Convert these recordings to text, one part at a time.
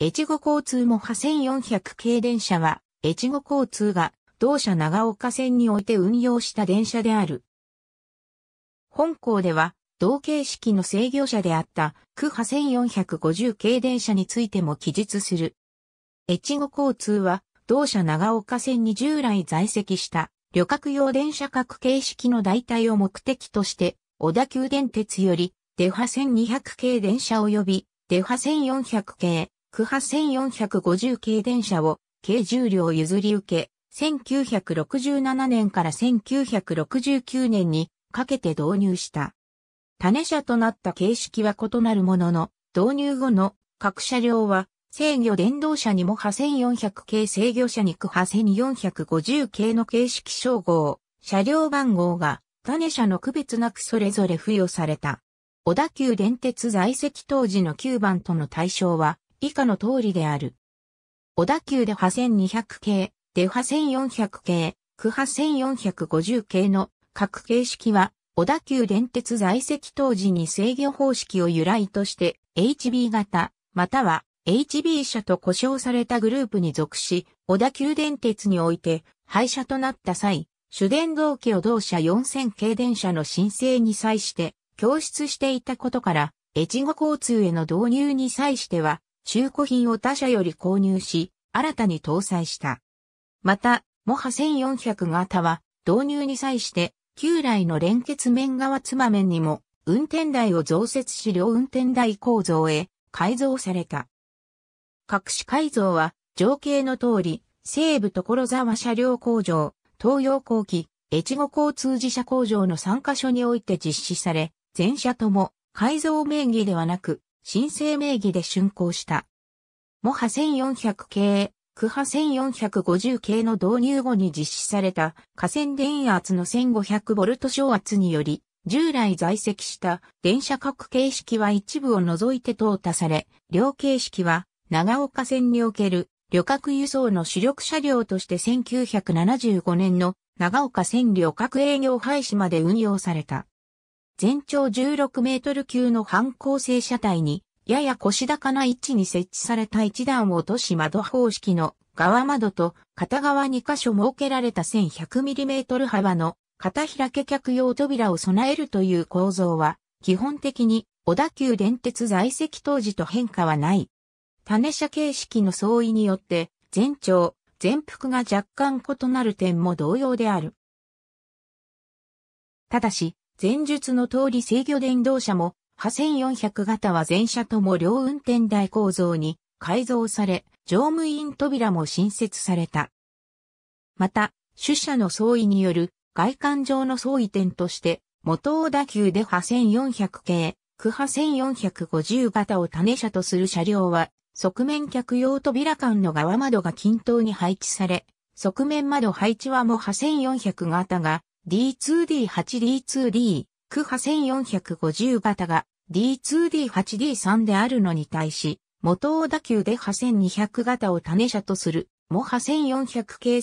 越後交通も破1400系電車は、越後交通が同社長岡線において運用した電車である。本校では、同形式の制御車であった、区派四4 5 0系電車についても記述する。越後交通は、同社長岡線に従来在籍した旅客用電車各形式の代替を目的として、小田急電鉄より、デハ1200系電車及びデハ1400系、区波1450系電車を軽重量譲り受け、1967年から1969年にかけて導入した。種車となった形式は異なるものの、導入後の各車両は制御電動車にも波1400系制御車に区波1450系の形式称号、車両番号が種車の区別なくそれぞれ付与された。小田急電鉄在籍当時の9番との対象は、以下の通りである。小田急で派1200系、で派1400系、区派1450系の各形式は、小田急電鉄在籍当時に制御方式を由来として HB 型、または HB 社と呼称されたグループに属し、小田急電鉄において廃車となった際、主電動機を同社4000系電車の申請に際して、供出していたことから、越後交通への導入に際しては、中古品を他社より購入し、新たに搭載した。また、モハ1400型は導入に際して旧来の連結面側つま面にも運転台を増設し両運転台構造へ改造された。隠し改造は情景の通り西武所沢車両工場、東洋工機、越後交通自社工場の3カ所において実施され、全社とも改造名義ではなく申請名義で竣工した。モハ1400系、クハ1450系の導入後に実施された河川電圧の1 5 0 0ト小圧により、従来在籍した電車各形式は一部を除いて淘汰され、両形式は長岡線における旅客輸送の主力車両として1975年の長岡線旅客営業廃止まで運用された。全長16メートル級の反抗成車体にやや腰高な位置に設置された一段を落とし窓方式の側窓と片側2箇所設けられた 1100mm 幅の片開け客用扉を備えるという構造は、基本的に小田急電鉄在籍当時と変化はない。種車形式の相違によって、全長、全幅が若干異なる点も同様である。ただし、前述の通り制御電動車も派1400型は全車とも両運転台構造に改造され、乗務員扉も新設された。また、主車の相違による外観上の相違点として、元小田急で派1400系、区派1450型を種車とする車両は、側面客用扉間の側窓が均等に配置され、側面窓配置はも派1400型が D2D8D2D ク派1450型が D2D8D3 であるのに対し、元小打球で派1200型を種車とする、モ派1400系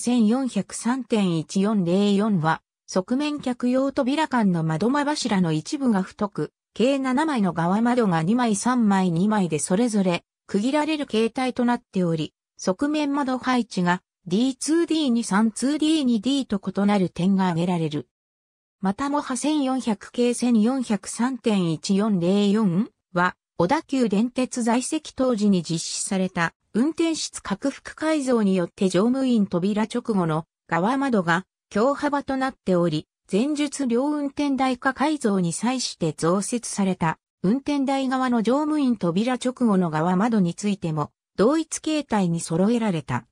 1403.1404は、側面客用扉間の窓間柱の一部が太く、計7枚の側窓が2枚3枚2枚でそれぞれ区切られる形態となっており、側面窓配置が D2D23、2D2D と異なる点が挙げられる。またもは1400 k 1403.1404は、小田急電鉄在籍当時に実施された運転室拡幅改造によって乗務員扉直後の側窓が強幅となっており、前述両運転台化改造に際して増設された運転台側の乗務員扉直後の側窓についても同一形態に揃えられた。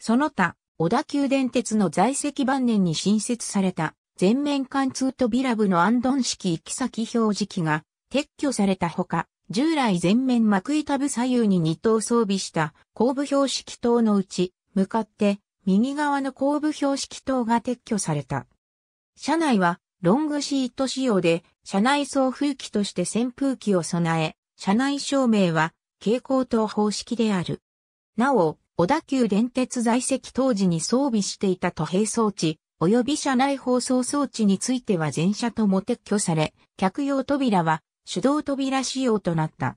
その他、小田急電鉄の在籍晩年に新設された全面貫通扉部のアンドン式行き先表示器が撤去されたほか、従来全面幕板部左右に2頭装備した後部標識灯のうち、向かって右側の後部標識灯が撤去された。車内はロングシート仕様で、車内送風機として扇風機を備え、車内照明は蛍光灯方式である。なお、小田急電鉄在籍当時に装備していた都閉装置、及び車内放送装置については全車とも撤去され、客用扉は手動扉仕様となった。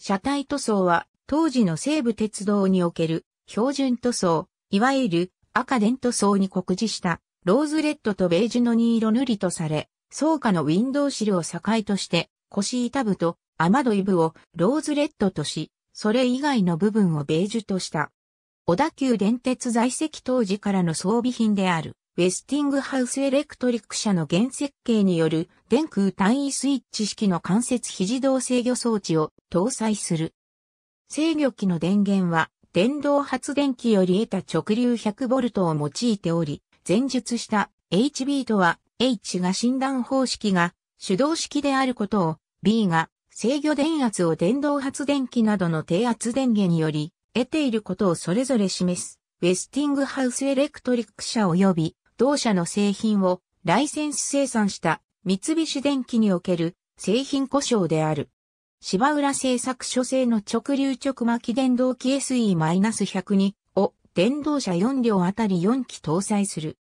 車体塗装は当時の西武鉄道における標準塗装、いわゆる赤電塗装に酷似したローズレッドとベージュの2色塗りとされ、草下のウィンドウシルを境として腰板部と雨戸イブをローズレッドとし、それ以外の部分をベージュとした。小田急電鉄在籍当時からの装備品である。ウェスティングハウスエレクトリック社の原設計による電空単位スイッチ式の関節非自動制御装置を搭載する。制御機の電源は電動発電機より得た直流 100V を用いており、前述した HB とは H が診断方式が手動式であることを B が制御電圧を電動発電機などの低圧電源により得ていることをそれぞれ示す。ウェスティングハウスエレクトリック社及び同社の製品をライセンス生産した三菱電機における製品故障である。芝浦製作所製の直流直巻電動機 SE-102 を電動車4両あたり4機搭載する。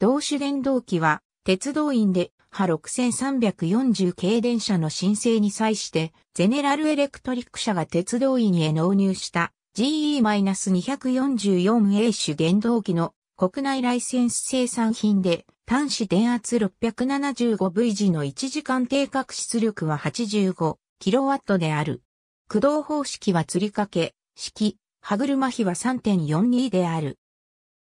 同種電動機は鉄道員で波6340系電車の申請に際してゼネラルエレクトリック社が鉄道員へ納入した GE-244A 種電動機の国内ライセンス生産品で、端子電圧 675V 時の1時間定格出力は 85kW である。駆動方式は釣り掛け、式、歯車比は3.42である。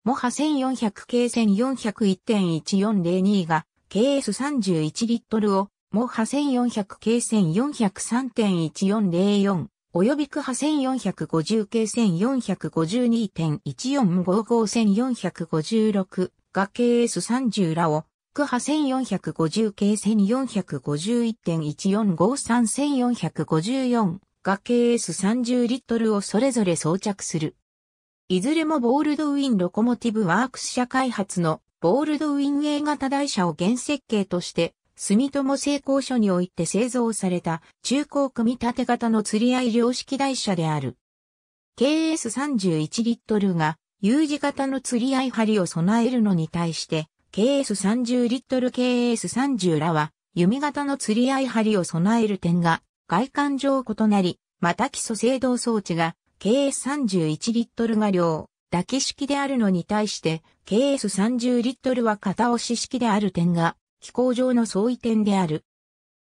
モハ1400 k 1401.1402が KS31 リットルをモハ1400 k 1403.1404及び区派1450系1452.1455 1456が KS30 らを、区派1450系1451.14531454が KS30 リットルをそれぞれ装着する。いずれもボールドウィンロコモティブワークス社開発のボールドウィン A 型台車を原設計として住友製鋼所において製造された中高組立て型の釣り合い量式台車である。KS31 リットルが U 字型の釣り合い針を備えるのに対して KS30 リットル KS30 らは弓型の釣り合い針を備える点が外観上異なり、また基礎制動装置が KS31 リットルが量、抱き式であるのに対して KS30 リットルは片押し式である点が機構上の相違点である。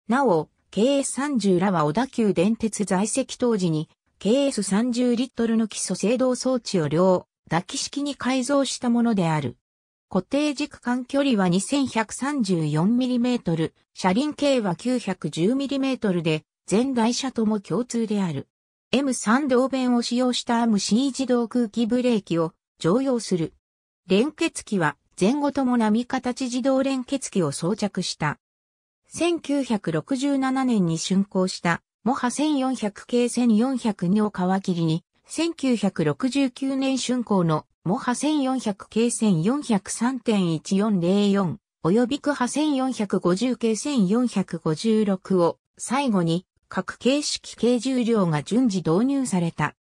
なお、KS30 らは小田急電鉄在籍当時に KS30 リットルの基礎制動装置を両打機式に改造したものである。固定軸間距離は 2134mm、車輪径は 910mm で、全台車とも共通である。M3 同弁を使用した無 c 自動空気ブレーキを常用する。連結機は前後とも波形自動連結機を装着した。1967年に竣工したモハ1400系1402を皮切りに、1969年竣工のモハ1400系1403.1404及びクハ1450系1456を最後に各形式計重量が順次導入された。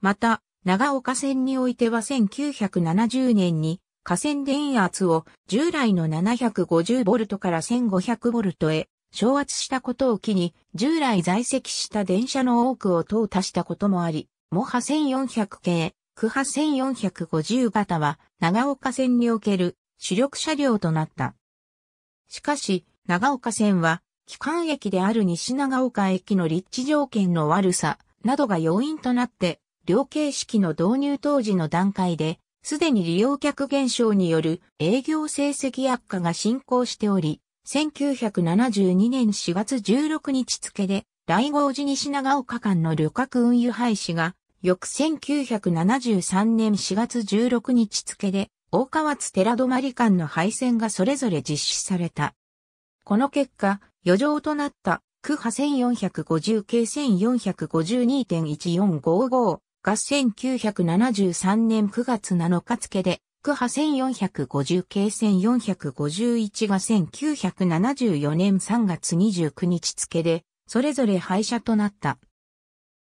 また、長岡線においては1970年に下線電圧を従来の 750V から 1500V へ昇圧したことを機に、従来在籍した電車の多くを淘汰したこともあり、モハ1400系、クハ1450型は長岡線における主力車両となった。しかし、長岡線は、機関駅である西長岡駅の立地条件の悪さなどが要因となって、両形式の導入当時の段階ですでに利用客減少による営業成績悪化が進行しており、1972年4月16日付で、来号寺西長岡間の旅客運輸廃止が、翌1973年4月16日付で、大川津寺泊間の廃線がそれぞれ実施された。この結果、余剰となった、区波1450系1452.1455が1973年9月7日付で、区派1450系線451が1974年3月29日付で、それぞれ廃車となった。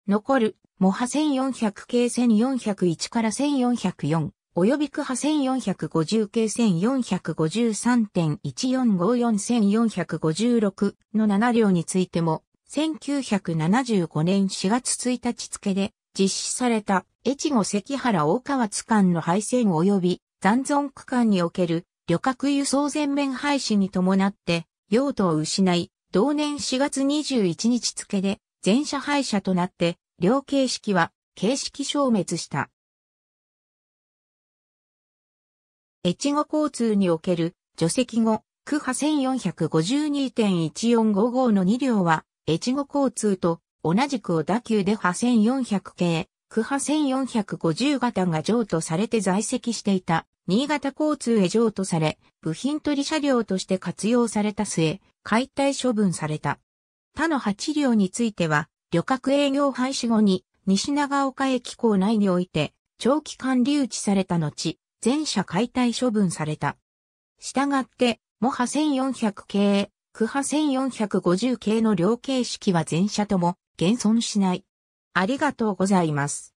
残る、模派1400系線401から1404。及び区派1450系1 4 5 3 1 4 5 4 4 5 6の7両についても、1975年4月1日付で、実施された越後関原大川津間の廃線及び残存区間における旅客輸送全面廃止に伴って用途を失い、同年4月21日付で全車廃車となって、両形式は形式消滅した。越後交通における除籍後、区波1452.1455の2両は、越後交通と同じく小田急で派1400系、区派1450型が譲渡されて在籍していた、新潟交通へ譲渡され、部品取り車両として活用された末、解体処分された。他の8両については、旅客営業廃止後に、西長岡駅構内において、長期間留置された後、全車解体処分された。したがって、モハ1400系、クハ1450系の両形式は全車とも、現存しない。ありがとうございます。